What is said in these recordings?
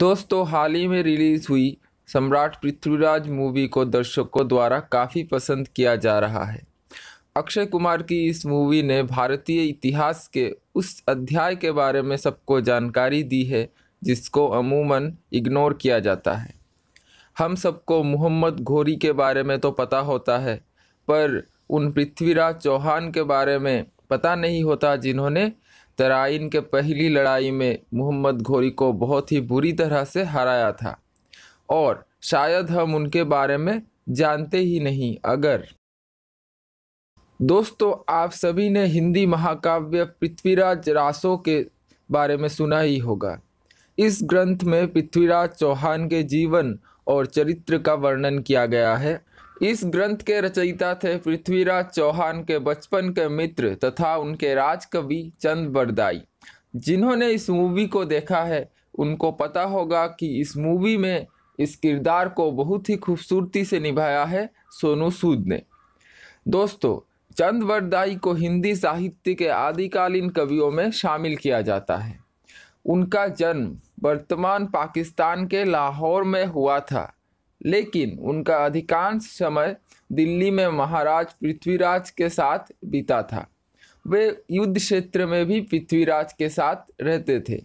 दोस्तों हाल ही में रिलीज़ हुई सम्राट पृथ्वीराज मूवी को दर्शकों द्वारा काफ़ी पसंद किया जा रहा है अक्षय कुमार की इस मूवी ने भारतीय इतिहास के उस अध्याय के बारे में सबको जानकारी दी है जिसको अमूमन इग्नोर किया जाता है हम सबको मोहम्मद घोरी के बारे में तो पता होता है पर उन पृथ्वीराज चौहान के बारे में पता नहीं होता जिन्होंने तराइन के पहली लड़ाई में मोहम्मद घोरी को बहुत ही बुरी तरह से हराया था और शायद हम उनके बारे में जानते ही नहीं अगर दोस्तों आप सभी ने हिंदी महाकाव्य पृथ्वीराज रासो के बारे में सुना ही होगा इस ग्रंथ में पृथ्वीराज चौहान के जीवन और चरित्र का वर्णन किया गया है इस ग्रंथ के रचयिता थे पृथ्वीराज चौहान के बचपन के मित्र तथा उनके राजकवि चंद बरदाई जिन्होंने इस मूवी को देखा है उनको पता होगा कि इस मूवी में इस किरदार को बहुत ही खूबसूरती से निभाया है सोनू सूद ने दोस्तों चंद बरदाई को हिंदी साहित्य के आदिकालीन कवियों में शामिल किया जाता है उनका जन्म वर्तमान पाकिस्तान के लाहौर में हुआ था लेकिन उनका अधिकांश समय दिल्ली में महाराज पृथ्वीराज के साथ बीता था वे युद्ध क्षेत्र में भी पृथ्वीराज के साथ रहते थे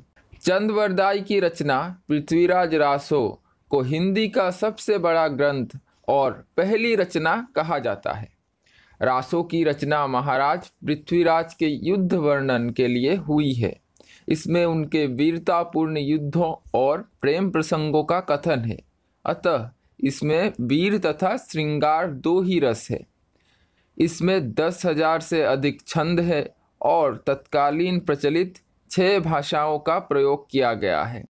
चंदवरदाई की रचना पृथ्वीराज रासो को हिंदी का सबसे बड़ा ग्रंथ और पहली रचना कहा जाता है रासो की रचना महाराज पृथ्वीराज के युद्ध वर्णन के लिए हुई है इसमें उनके वीरतापूर्ण युद्धों और प्रेम प्रसंगों का कथन है अतः इसमें वीर तथा श्रृंगार दो ही रस है इसमें दस हजार से अधिक छंद है और तत्कालीन प्रचलित छह भाषाओं का प्रयोग किया गया है